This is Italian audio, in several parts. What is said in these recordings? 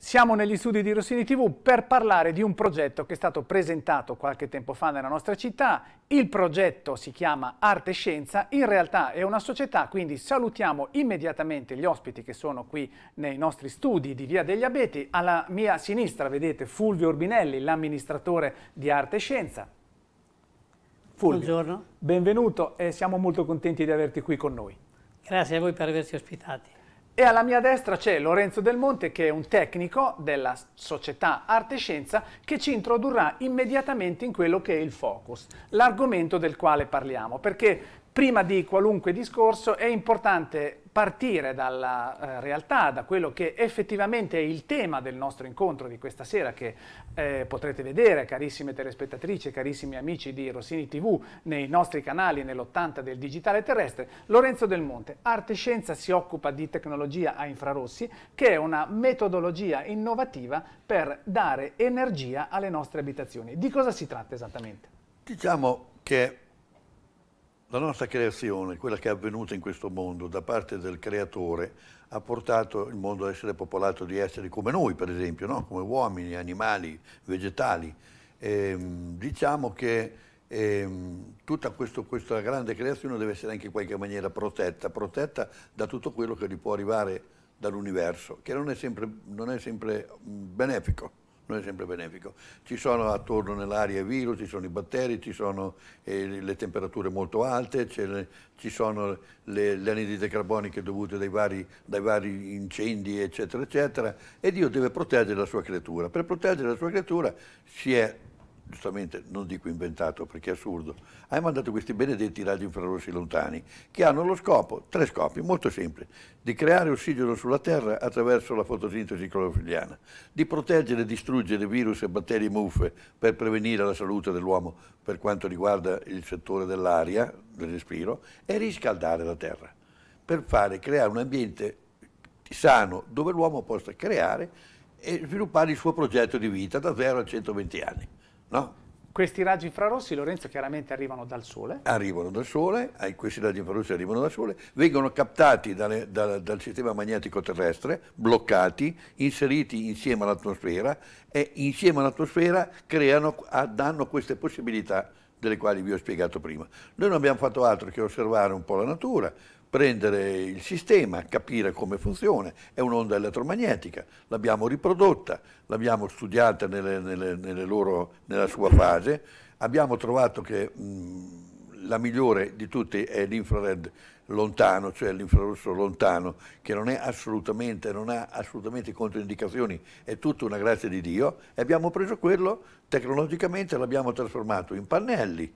Siamo negli studi di Rossini TV per parlare di un progetto che è stato presentato qualche tempo fa nella nostra città. Il progetto si chiama Arte e Scienza, in realtà è una società, quindi salutiamo immediatamente gli ospiti che sono qui nei nostri studi di Via degli Abeti. Alla mia sinistra vedete Fulvio Urbinelli, l'amministratore di Arte e Scienza. Fulvio, Buongiorno. benvenuto e siamo molto contenti di averti qui con noi. Grazie a voi per averci ospitati. E alla mia destra c'è Lorenzo Del Monte che è un tecnico della società Arte e Scienza che ci introdurrà immediatamente in quello che è il focus, l'argomento del quale parliamo, perché prima di qualunque discorso è importante partire dalla eh, realtà, da quello che effettivamente è il tema del nostro incontro di questa sera che eh, potrete vedere, carissime telespettatrici, carissimi amici di Rossini TV, nei nostri canali nell'80 del digitale terrestre, Lorenzo Del Monte, Arte e Scienza si occupa di tecnologia a infrarossi, che è una metodologia innovativa per dare energia alle nostre abitazioni. Di cosa si tratta esattamente? Diciamo che la nostra creazione, quella che è avvenuta in questo mondo da parte del creatore, ha portato il mondo ad essere popolato di esseri come noi, per esempio, no? come uomini, animali, vegetali. E, ehm, diciamo che e, ehm, tutta questo, questa grande creazione deve essere anche in qualche maniera protetta, protetta da tutto quello che gli può arrivare dall'universo, che non è sempre, non è sempre benefico non è sempre benefico. Ci sono attorno nell'aria virus, ci sono i batteri, ci sono eh, le temperature molto alte, le, ci sono le, le, anidride carboniche dovute dai vari, dai vari, incendi, eccetera, eccetera, e Dio deve proteggere la sua creatura. Per proteggere la sua creatura si è giustamente non dico inventato perché è assurdo, hai mandato questi benedetti raggi infrarossi lontani che hanno lo scopo, tre scopi, molto semplici, di creare ossigeno sulla Terra attraverso la fotosintesi clorofiliana, di proteggere e distruggere virus e batteri muffe per prevenire la salute dell'uomo per quanto riguarda il settore dell'aria, del respiro, e riscaldare la Terra per fare, creare un ambiente sano dove l'uomo possa creare e sviluppare il suo progetto di vita da 0 a 120 anni. No? Questi raggi infrarossi, Lorenzo, chiaramente arrivano dal Sole? Arrivano dal Sole, eh, questi raggi infrarossi arrivano dal Sole, vengono captati dalle, da, dal sistema magnetico terrestre, bloccati, inseriti insieme all'atmosfera e insieme all'atmosfera creano, danno queste possibilità delle quali vi ho spiegato prima. Noi non abbiamo fatto altro che osservare un po' la natura, prendere il sistema, capire come funziona. È un'onda elettromagnetica, l'abbiamo riprodotta, l'abbiamo studiata nelle, nelle, nelle loro, nella sua fase, abbiamo trovato che mh, la migliore di tutte è l'infrared lontano, cioè l'infrarosso lontano, che non, assolutamente, non ha assolutamente controindicazioni, è tutta una grazia di Dio, e abbiamo preso quello, tecnologicamente l'abbiamo trasformato in pannelli,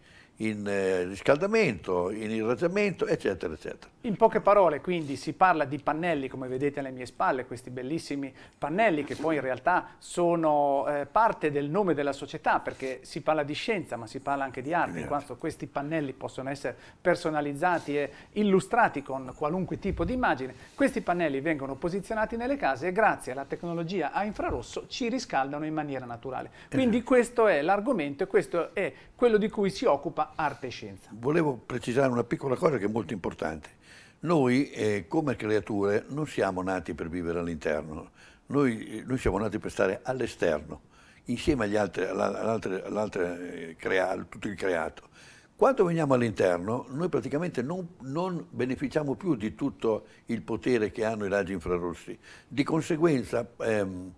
in eh, riscaldamento, in irraggiamento, eccetera, eccetera. In poche parole, quindi, si parla di pannelli, come vedete alle mie spalle, questi bellissimi pannelli che poi in realtà sono eh, parte del nome della società, perché si parla di scienza, ma si parla anche di arte, in quanto questi pannelli possono essere personalizzati e illustrati con qualunque tipo di immagine. Questi pannelli vengono posizionati nelle case e grazie alla tecnologia a infrarosso ci riscaldano in maniera naturale. Quindi eh. questo è l'argomento e questo è quello di cui si occupa arte e scienza. Volevo precisare una piccola cosa che è molto importante. Noi eh, come creature non siamo nati per vivere all'interno, noi, eh, noi, siamo nati per stare all'esterno, insieme agli altri, all'altre, eh, crea, tutto il creato. Quando veniamo all'interno, noi praticamente non, non, beneficiamo più di tutto il potere che hanno i raggi infrarossi. Di conseguenza ehm,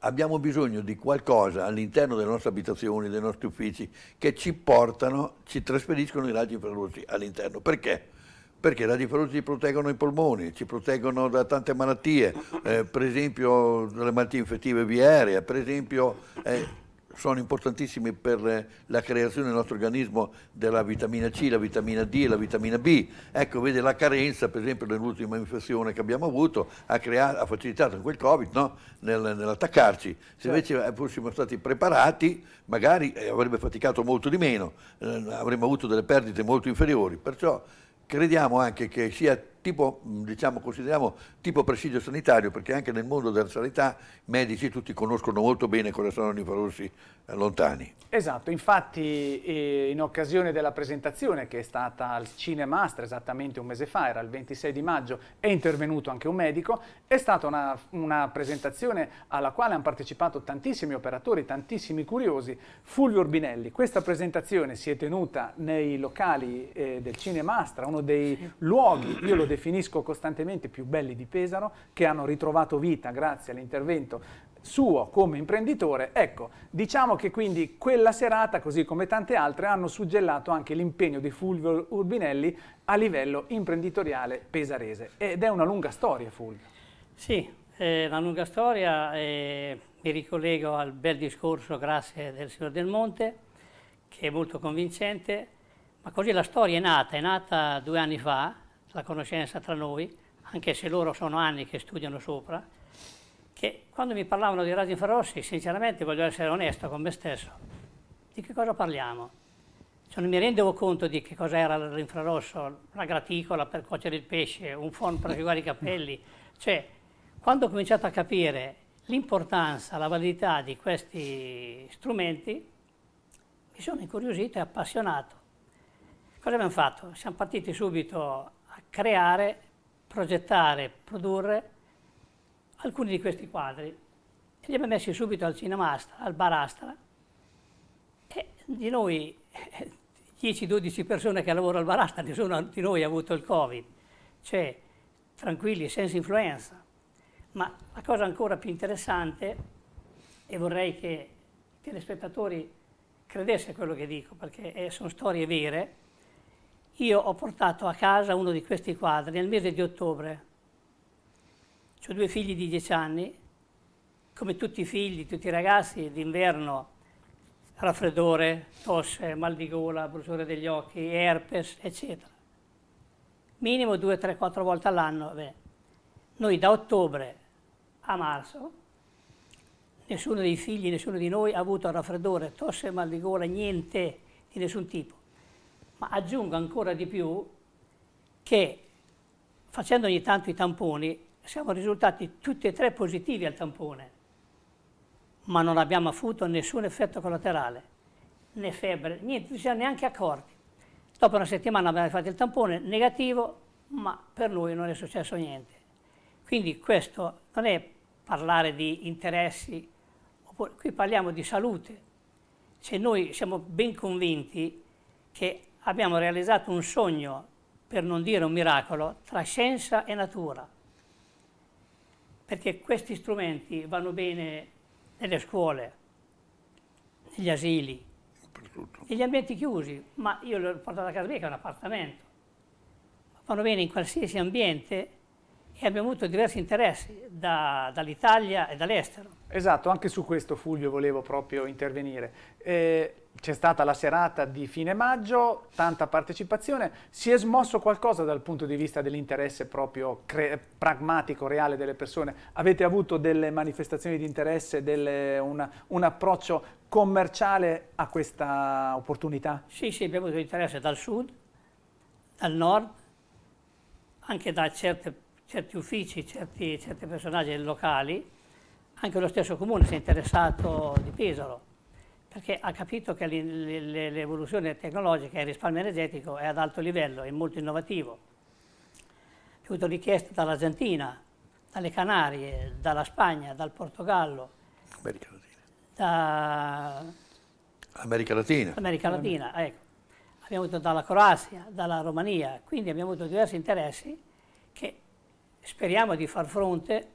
abbiamo bisogno di qualcosa all'interno delle nostre abitazioni, dei nostri uffici, che ci portano, ci trasferiscono i raggi infrarossi all'interno. Perché? Perché i raggi infrarossi ci proteggono i polmoni, ci proteggono da tante malattie, eh, per esempio dalle malattie infettive viarie, per esempio... Eh, sono importantissimi per eh, la creazione del nostro organismo della vitamina C, la vitamina D e la vitamina B. Ecco, vede la carenza, per esempio, nell'ultima infezione che abbiamo avuto, ha, creato, ha facilitato quel Covid no? Nel, nell'attaccarci. Se invece eh, fossimo stati preparati, magari eh, avrebbe faticato molto di meno, eh, avremmo avuto delle perdite molto inferiori. Perciò crediamo anche che sia tipo, mm, diciamo, consideriamo tipo presidio sanitario, perché anche nel mondo della sanità i medici tutti conoscono molto bene cosa sono i infrarossi eh, lontani. Esatto, infatti eh, in occasione della presentazione che è stata al Cinemaster esattamente un mese fa, era il 26 di maggio, è intervenuto anche un medico, è stata una, una presentazione alla quale hanno partecipato tantissimi operatori, tantissimi curiosi. Fulvio Urbinelli, questa presentazione si è tenuta nei locali eh, del Cinemastra, uno dei luoghi, io l'ho detto, definisco costantemente più belli di Pesaro, che hanno ritrovato vita grazie all'intervento suo come imprenditore, ecco, diciamo che quindi quella serata, così come tante altre, hanno suggellato anche l'impegno di Fulvio Urbinelli a livello imprenditoriale pesarese. Ed è una lunga storia, Fulvio. Sì, è una lunga storia, eh, mi ricollego al bel discorso, grazie, del signor Del Monte, che è molto convincente, ma così la storia è nata, è nata due anni fa, la conoscenza tra noi, anche se loro sono anni che studiano sopra, che quando mi parlavano di radio infrarossi, sinceramente voglio essere onesto con me stesso, di che cosa parliamo? Cioè, non mi rendevo conto di che cosa era l'infrarosso, la graticola per cuocere il pesce, un phon per asciugare i capelli. Cioè, quando ho cominciato a capire l'importanza, la validità di questi strumenti, mi sono incuriosito e appassionato. Cosa abbiamo fatto? Siamo partiti subito creare, progettare, produrre alcuni di questi quadri. E li abbiamo messi subito al Cinemastra, al Barastra, e di noi 10-12 persone che lavorano al Barastra, nessuno di noi ha avuto il Covid, cioè tranquilli, senza influenza. Ma la cosa ancora più interessante, e vorrei che i telespettatori credesse quello che dico, perché eh, sono storie vere, io ho portato a casa uno di questi quadri nel mese di ottobre. ho due figli di dieci anni, come tutti i figli, tutti i ragazzi, d'inverno raffreddore, tosse, mal di gola, bruciore degli occhi, herpes, eccetera. Minimo due, tre, quattro volte all'anno. Noi da ottobre a marzo, nessuno dei figli, nessuno di noi ha avuto raffreddore, tosse, mal di gola, niente di nessun tipo ma aggiungo ancora di più che facendo ogni tanto i tamponi siamo risultati tutti e tre positivi al tampone, ma non abbiamo avuto nessun effetto collaterale, né febbre, niente, non ci siamo neanche accorti. Dopo una settimana abbiamo fatto il tampone negativo, ma per noi non è successo niente. Quindi questo non è parlare di interessi, oppure, qui parliamo di salute. Se noi siamo ben convinti che abbiamo realizzato un sogno, per non dire un miracolo, tra scienza e natura, perché questi strumenti vanno bene nelle scuole, negli asili, negli ambienti chiusi, ma io l'ho portato a casa mia che è un appartamento, vanno bene in qualsiasi ambiente e abbiamo avuto diversi interessi da, dall'Italia e dall'estero. Esatto, anche su questo Fulvio volevo proprio intervenire. Eh, c'è stata la serata di fine maggio, tanta partecipazione, si è smosso qualcosa dal punto di vista dell'interesse proprio pragmatico, reale delle persone? Avete avuto delle manifestazioni di interesse, delle, una, un approccio commerciale a questa opportunità? Sì, sì, abbiamo avuto interesse dal sud, dal nord, anche da certe, certi uffici, certi, certi personaggi locali, anche lo stesso comune si è interessato di Pesaro perché ha capito che l'evoluzione tecnologica e il risparmio energetico è ad alto livello, è molto innovativo. È avuto richieste dall'Argentina, dalle Canarie, dalla Spagna, dal Portogallo. America Latina. Da... America Latina. America Latina, ecco. Abbiamo avuto dalla Croazia, dalla Romania, quindi abbiamo avuto diversi interessi che speriamo di far fronte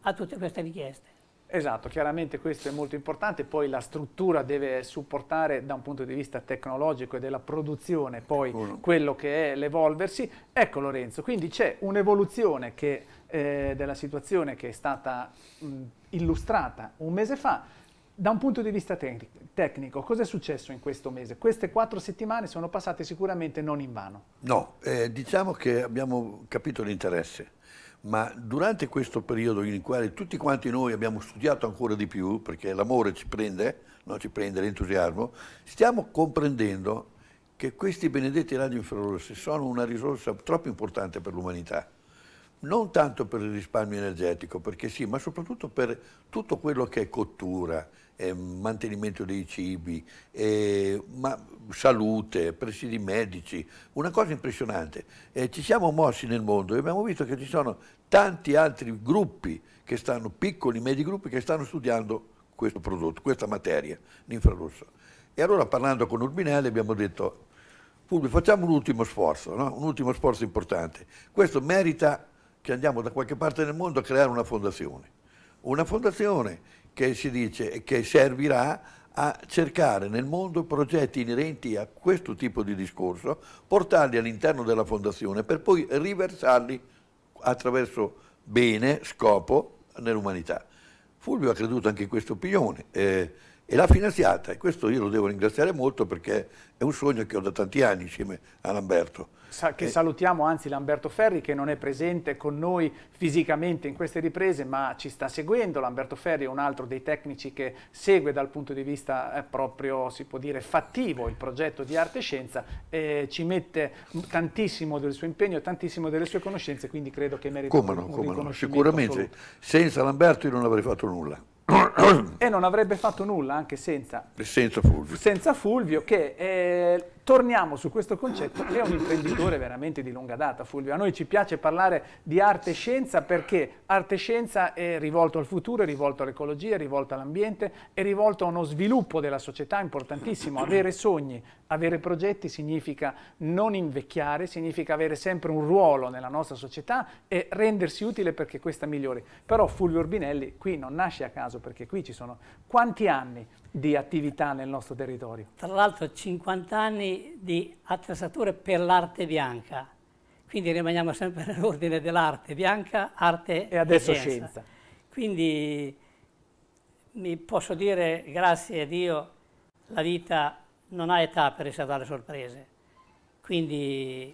a tutte queste richieste. Esatto, chiaramente questo è molto importante, poi la struttura deve supportare da un punto di vista tecnologico e della produzione poi Sicuro. quello che è l'evolversi. Ecco Lorenzo, quindi c'è un'evoluzione eh, della situazione che è stata mh, illustrata un mese fa, da un punto di vista tec tecnico, cosa è successo in questo mese? Queste quattro settimane sono passate sicuramente non in vano. No, eh, diciamo che abbiamo capito l'interesse ma durante questo periodo in cui tutti quanti noi abbiamo studiato ancora di più, perché l'amore ci prende, no? ci prende l'entusiasmo, stiamo comprendendo che questi benedetti radio sono una risorsa troppo importante per l'umanità, non tanto per il risparmio energetico, perché sì, ma soprattutto per tutto quello che è cottura, eh, mantenimento dei cibi, eh, salute, presidi medici, una cosa impressionante. Eh, ci siamo mossi nel mondo e abbiamo visto che ci sono tanti altri gruppi che stanno, piccoli, medi gruppi, che stanno studiando questo prodotto, questa materia, l'infrarosso. E allora parlando con Urbinelli abbiamo detto, facciamo un ultimo sforzo, no? un ultimo sforzo importante. Questo merita che andiamo da qualche parte nel mondo a creare una fondazione. Una fondazione che si dice che servirà a cercare nel mondo progetti inerenti a questo tipo di discorso, portarli all'interno della fondazione per poi riversarli attraverso bene, scopo, nell'umanità. Fulvio ha creduto anche in questo opinione. Eh, e l'ha finanziata e questo io lo devo ringraziare molto perché è un sogno che ho da tanti anni insieme a Lamberto. Sa che e... Eh. salutiamo anzi Lamberto Ferri che non è presente con noi fisicamente in queste riprese ma ci sta seguendo, Lamberto Ferri è un altro dei tecnici che segue dal punto di vista eh, proprio si può dire fattivo il progetto di arte e scienza e ci mette tantissimo del suo impegno e tantissimo delle sue conoscenze quindi credo che meriti come no, un come no. sicuramente assoluto. senza Lamberto io non avrei fatto nulla e non avrebbe fatto nulla anche senza, senza Fulvio. senza Fulvio. che è eh, torniamo su questo concetto è un imprenditore veramente di lunga data, Fulvio. A noi ci piace parlare di arte e scienza perché arte e scienza è rivolto al futuro, è rivolto all'ecologia, è rivolto all'ambiente, è rivolto a uno sviluppo della società importantissimo. Avere sogni, avere progetti significa non invecchiare, significa avere sempre un ruolo nella nostra società e rendersi utile perché questa migliori. Però Fulvio Urbinelli qui non nasce a caso perché qui ci sono quanti anni di attività nel nostro territorio. Tra l'altro 50 anni di attrezzature per l'arte bianca, quindi rimaniamo sempre nell'ordine dell'arte bianca, arte e adesso e scienza. scienza. Quindi mi posso dire, grazie a Dio, la vita non ha età per riservare sorprese. Quindi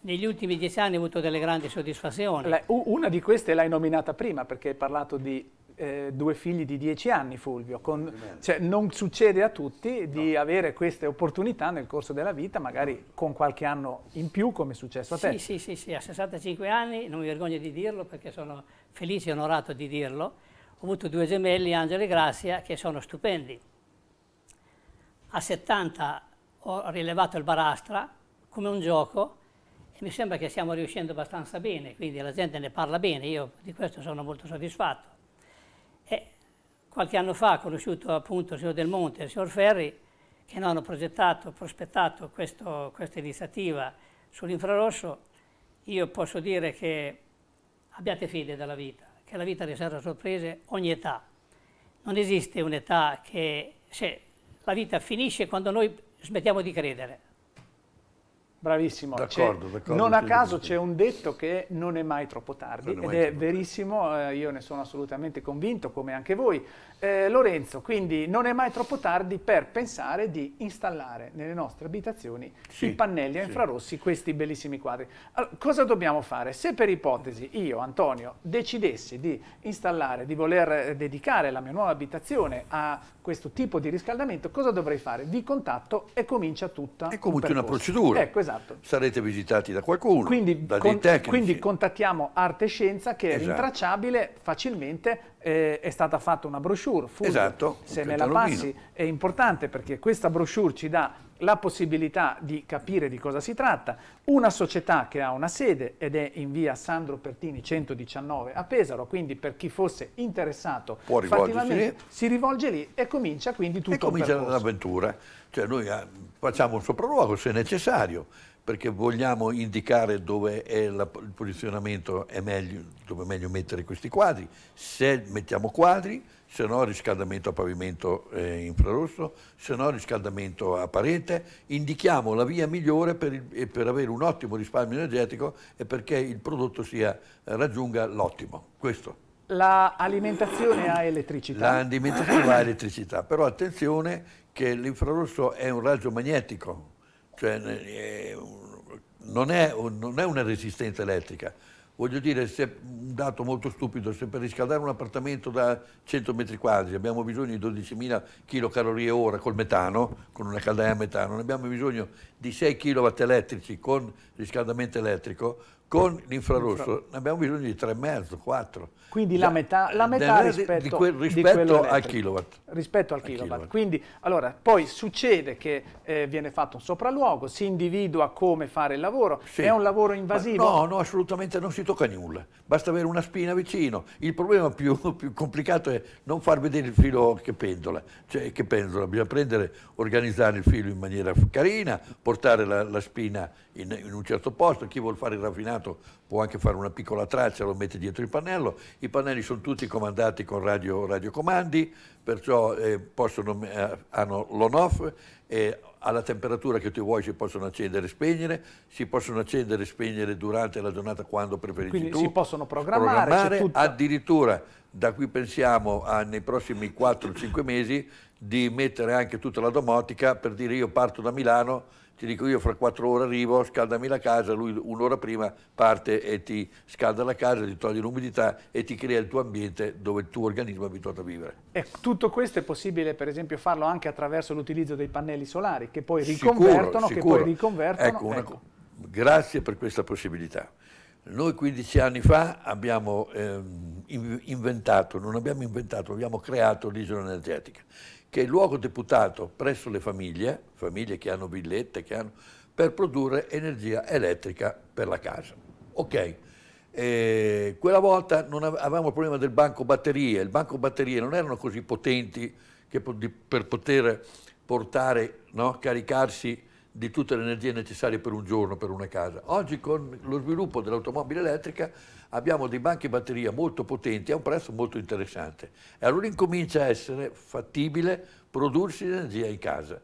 negli ultimi dieci anni ho avuto delle grandi soddisfazioni. una di queste l'hai nominata prima perché hai parlato di eh, due figli di dieci anni, Fulvio. Con, cioè, non succede a tutti di no. avere queste opportunità nel corso della vita, magari con qualche anno in più, come è successo a te. Sì, sì, sì, sì. a 65 anni, non mi vergogno di dirlo perché sono felice e onorato di dirlo, ho avuto due gemelli, Angelo e Grazia, che sono stupendi. A 70 ho rilevato il barastra come un gioco e mi sembra che stiamo riuscendo abbastanza bene, quindi la gente ne parla bene, io di questo sono molto soddisfatto. Qualche anno fa ho conosciuto appunto il signor Del Monte e il signor Ferri che hanno progettato, prospettato questo, questa iniziativa sull'infrarosso. Io posso dire che abbiate fede della vita, che la vita riserva sorprese ogni età. Non esiste un'età che... Se, la vita finisce quando noi smettiamo di credere. Bravissimo, d'accordo, d'accordo, non a caso c'è un detto che non è mai troppo tardi mai ed è verissimo, eh, io ne sono assolutamente convinto come anche voi. Eh, Lorenzo, quindi non è mai troppo tardi per pensare di installare nelle nostre abitazioni sì, i pannelli a infrarossi, sì. questi bellissimi quadri. Allora, cosa dobbiamo fare? Se per ipotesi io, Antonio, decidessi di installare, di voler dedicare la mia nuova abitazione a questo tipo di riscaldamento, cosa dovrei fare? Vi contatto e comincia tutta E comincia un una procedura. Ecco, esatto. Sarete visitati da qualcuno, quindi, da con, quindi contattiamo Arte e Scienza che esatto. è rintracciabile facilmente, eh, è stata fatta una brochure. Food, esatto. Se me la passi è importante perché questa brochure ci dà la possibilità di capire di cosa si tratta, una società che ha una sede ed è in via Sandro Pertini 119 a Pesaro, quindi per chi fosse interessato Può lì. si rivolge lì e comincia quindi tutto e comincia l'avventura, cioè noi eh, facciamo un sopralluogo se necessario, perché vogliamo indicare dove è la, il posizionamento, è meglio, dove è meglio mettere questi quadri, se mettiamo quadri se no riscaldamento a pavimento eh, infrarosso, se no riscaldamento a parete, indichiamo la via migliore per, il, per avere un ottimo risparmio energetico e perché il prodotto sia, eh, raggiunga l'ottimo. Questo. La alimentazione a elettricità. L'alimentazione a elettricità, però attenzione che l'infrarosso è un raggio magnetico, cioè eh, è un, non, è un, non è una resistenza elettrica, voglio dire, se, un dato molto stupido, se per riscaldare un appartamento da 100 metri quadri abbiamo bisogno di 12.000 kcal ora col metano, con una caldaia a metano, ne abbiamo bisogno di 6 kW elettrici con riscaldamento elettrico, con l'infrarosso ne abbiamo bisogno di 3,5, 4. Quindi la metà, la metà rispetto, di que, rispetto al kilowatt. Rispetto al, kilowatt. kilowatt. Quindi, allora, poi succede che eh, viene fatto un sopralluogo, si individua come fare il lavoro, sì. è un lavoro invasivo? Ma no, no, assolutamente non si tocca nulla, basta avere una spina vicino. Il problema più, più complicato è non far vedere il filo che pendola, cioè che pendola, bisogna prendere, organizzare il filo in maniera carina, portare la, la spina in, in un certo posto, chi vuole fare il raffinato appassionato può anche fare una piccola traccia, lo mette dietro il pannello, i pannelli sono tutti comandati con radio, radiocomandi, perciò eh, possono, eh, hanno l'on-off, eh, alla temperatura che tu vuoi si possono accendere e spegnere, si possono accendere e spegnere durante la giornata quando preferisci Quindi tu. si possono programmare. programmare addirittura da qui pensiamo a, nei prossimi 4-5 mesi di mettere anche tutta la domotica per dire io parto da Milano, ti dico io fra 4 ore arrivo, scaldami la casa, lui un'ora prima parte e ti scalda la casa, ti toglie l'umidità e ti crea il tuo ambiente dove il tuo organismo è abituato a vivere. E ecco, tutto questo è possibile per esempio farlo anche attraverso l'utilizzo dei pannelli solari che poi riconvertono, sicuro, sicuro. che poi riconvertono. Ecco, ecco. Una, grazie per questa possibilità. Noi 15 anni fa abbiamo ehm, inventato, non abbiamo inventato, abbiamo creato l'isola energetica, che è il luogo deputato presso le famiglie, famiglie che hanno villette, che hanno, per produrre energia elettrica per la casa. Ok, eh, quella volta non avevamo il problema del banco batterie, il banco batterie non erano così potenti che per poter portare, no, caricarsi di tutte le energie necessarie per un giorno, per una casa. Oggi con lo sviluppo dell'automobile elettrica abbiamo dei banchi batteria molto potenti a un prezzo molto interessante e allora incomincia a essere fattibile prodursi energia in casa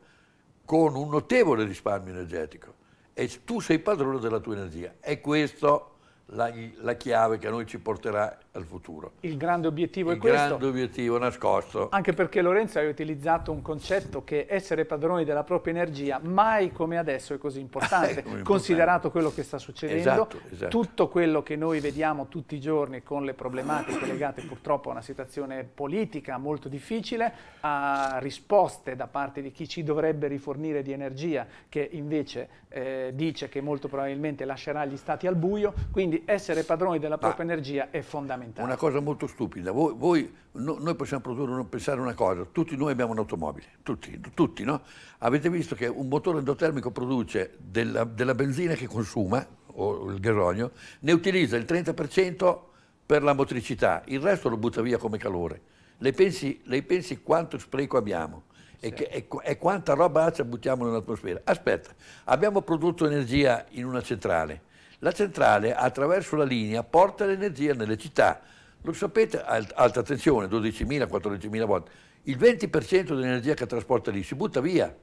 con un notevole risparmio energetico e tu sei padrone della tua energia. È questa la, la chiave che a noi ci porterà al futuro. Il grande obiettivo Il è questo. Il grande obiettivo nascosto. Anche perché Lorenzo ha utilizzato un concetto che essere padroni della propria energia mai come adesso è così importante, è considerato quello che sta succedendo, esatto, esatto. tutto quello che noi vediamo tutti i giorni con le problematiche legate purtroppo a una situazione politica molto difficile, a risposte da parte di chi ci dovrebbe rifornire di energia che invece eh, dice che molto probabilmente lascerà gli stati al buio, quindi essere padroni della propria Ma energia è fondamentale fondamentale. Una cosa molto stupida. Voi, voi, no, noi possiamo produrre, pensare una cosa. Tutti noi abbiamo un'automobile. Tutti, tutti, no? Avete visto che un motore endotermico produce della, della benzina che consuma, o il gasolio, ne utilizza il 30% per la motricità, il resto lo butta via come calore. Lei pensi, lei pensi quanto spreco abbiamo? E, che, e, e, quanta roba accia buttiamo nell'atmosfera. Aspetta, abbiamo prodotto energia in una centrale, la centrale, attraverso la linea, porta l'energia nelle città. Lo sapete, alta tensione, 12.000, 14.000 volte. Il 20% dell'energia che trasporta lì si butta via.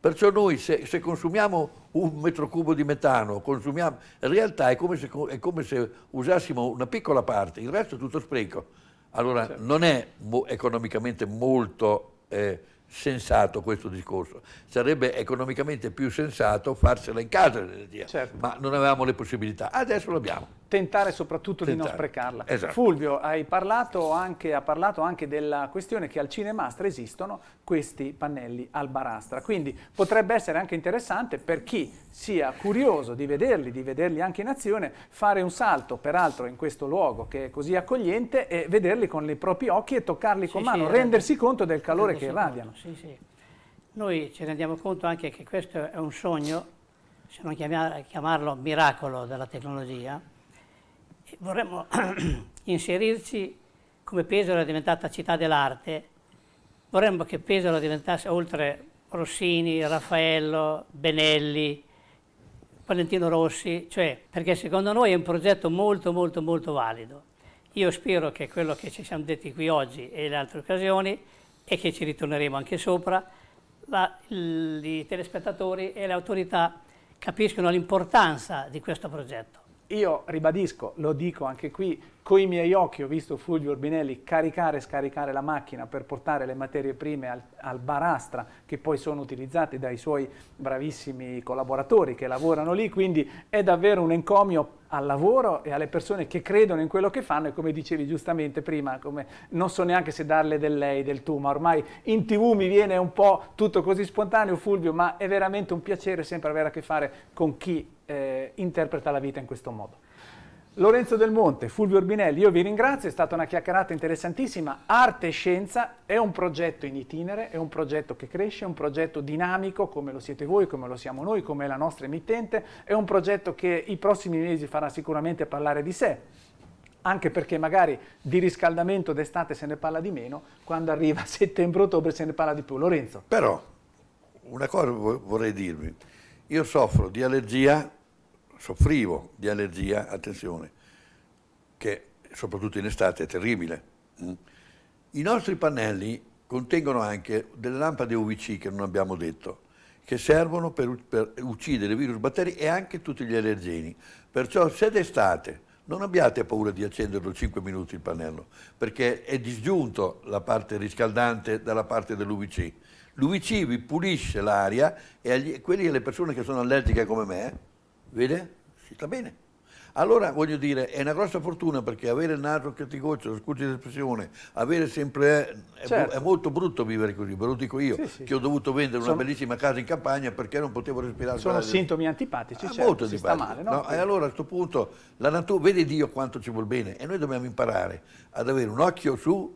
Perciò noi se, se, consumiamo un metro cubo di metano, in realtà è come, se, è come, se, usassimo una piccola parte, il resto è tutto spreco. Allora certo. non è mo, economicamente molto eh, sensato questo discorso, sarebbe economicamente più sensato farsela in casa certo. ma non avevamo le possibilità, adesso l'abbiamo tentare soprattutto tentare. di non sprecarla. Esatto. Fulvio, hai parlato anche, ha parlato anche della questione che al Cinemastra esistono questi pannelli al barastra, quindi potrebbe essere anche interessante per chi sia curioso di vederli, di vederli anche in azione, fare un salto, peraltro in questo luogo che è così accogliente, e vederli con i propri occhi e toccarli sì, con mano, esatto. rendersi conto del calore che irradiano. Sì, Sì, Noi ci rendiamo conto anche che questo è un sogno, se non chiamarlo miracolo della tecnologia, vorremmo inserirci come Pesaro è diventata città dell'arte, vorremmo che Pesaro diventasse, oltre Rossini, Raffaello, Benelli, Valentino Rossi, cioè, perché secondo noi è un progetto molto molto molto valido. Io spero che quello che ci siamo detti qui oggi e le altre occasioni, e che ci ritorneremo anche sopra, la, i telespettatori e le autorità capiscono l'importanza di questo progetto io ribadisco, lo dico anche qui, con i miei occhi ho visto Fulvio Urbinelli caricare e scaricare la macchina per portare le materie prime al, al, barastra che poi sono utilizzate dai suoi bravissimi collaboratori che lavorano lì, quindi è davvero un encomio al lavoro e alle persone che credono in quello che fanno e come dicevi giustamente prima, come, non so neanche se darle del lei, del tu, ma ormai in tv mi viene un po' tutto così spontaneo Fulvio, ma è veramente un piacere sempre avere a che fare con chi eh, interpreta la vita in questo modo. Lorenzo Del Monte, Fulvio Urbinelli, io vi ringrazio, è stata una chiacchierata interessantissima. Arte e scienza è un progetto in itinere, è un progetto che cresce, è un progetto dinamico come lo siete voi, come lo siamo noi, come la nostra emittente, è un progetto che i prossimi mesi farà sicuramente parlare di sé, anche perché magari di riscaldamento d'estate se ne parla di meno, quando arriva settembre-ottobre se ne parla di più. Lorenzo. Però, una cosa vorrei dirvi, io soffro di allergia soffrivo di allergia, attenzione, che soprattutto in estate è terribile. Mm. I nostri pannelli contengono anche delle lampade UVC che non abbiamo detto, che servono per, per uccidere virus, batteri e anche tutti gli allergeni. Perciò se d'estate non abbiate paura di accenderlo 5 minuti il pannello, perché è disgiunto la parte riscaldante dalla parte dell'UVC. L'UVC vi pulisce l'aria e agli, quelli, le persone che sono allergiche come me Vede? Si sta bene. Allora voglio dire, è una grossa fortuna perché avere il naso che ti goccia, scusi l'espressione, avere sempre. Eh, è, certo. è, molto brutto vivere così, ve lo dico io, sì, sì. che ho dovuto vendere Sono... una bellissima casa in campagna perché non potevo respirare. Sono sintomi antipatici, ah, certo, molto si antipatici. sta male. No? No? E allora a questo punto la natura, vede Dio quanto ci vuol bene e noi dobbiamo imparare ad avere un occhio su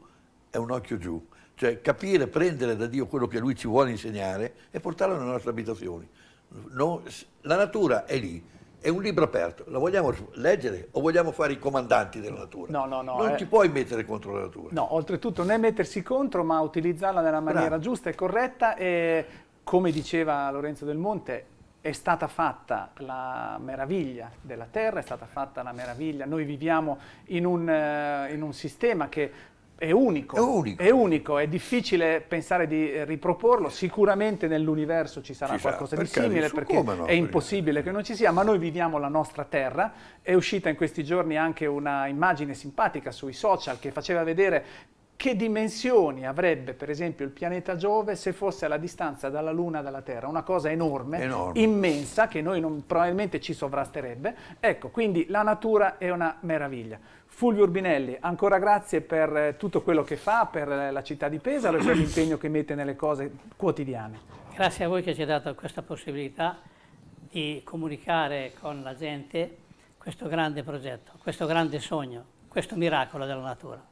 e un occhio giù, cioè capire, prendere da Dio quello che Lui ci vuole insegnare e portarlo nelle nostre abitazioni. No, la natura è lì, è un libro aperto, la vogliamo leggere o vogliamo fare i comandanti della natura? No, no, no. Non eh, ti puoi mettere contro la natura. No, oltretutto né mettersi contro, ma utilizzarla nella maniera Bravo. giusta e corretta e come diceva Lorenzo Del Monte, è stata fatta la meraviglia della terra, è stata fatta la meraviglia, noi viviamo in un, eh, in un sistema che è unico. È unico. È unico, è difficile pensare di riproporlo, sicuramente nell'universo ci sarà ci qualcosa sarà, di simile perché no, è impossibile prima. che non ci sia, ma noi viviamo la nostra terra, è uscita in questi giorni anche una immagine simpatica sui social che faceva vedere che dimensioni avrebbe per esempio il pianeta Giove se fosse alla distanza dalla Luna dalla Terra, una cosa enorme, enorme. immensa, che noi non, probabilmente ci sovrasterebbe. Ecco, quindi la natura è una meraviglia. Fulvio Urbinelli, ancora grazie per eh, tutto quello che fa, per eh, la città di Pesaro e per l'impegno che mette nelle cose quotidiane. Grazie a voi che ci ha dato questa possibilità di comunicare con la gente questo grande progetto, questo grande sogno, questo miracolo della natura.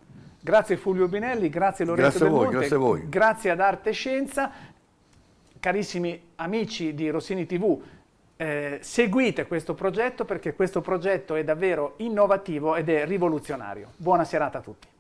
Grazie Fulvio Binelli, grazie Lorenzo grazie voi, Monte, grazie a voi. Grazie ad Arte Scienza. Carissimi amici di Rossini TV, eh, seguite questo progetto perché questo progetto è davvero innovativo ed è rivoluzionario. Buona serata a tutti.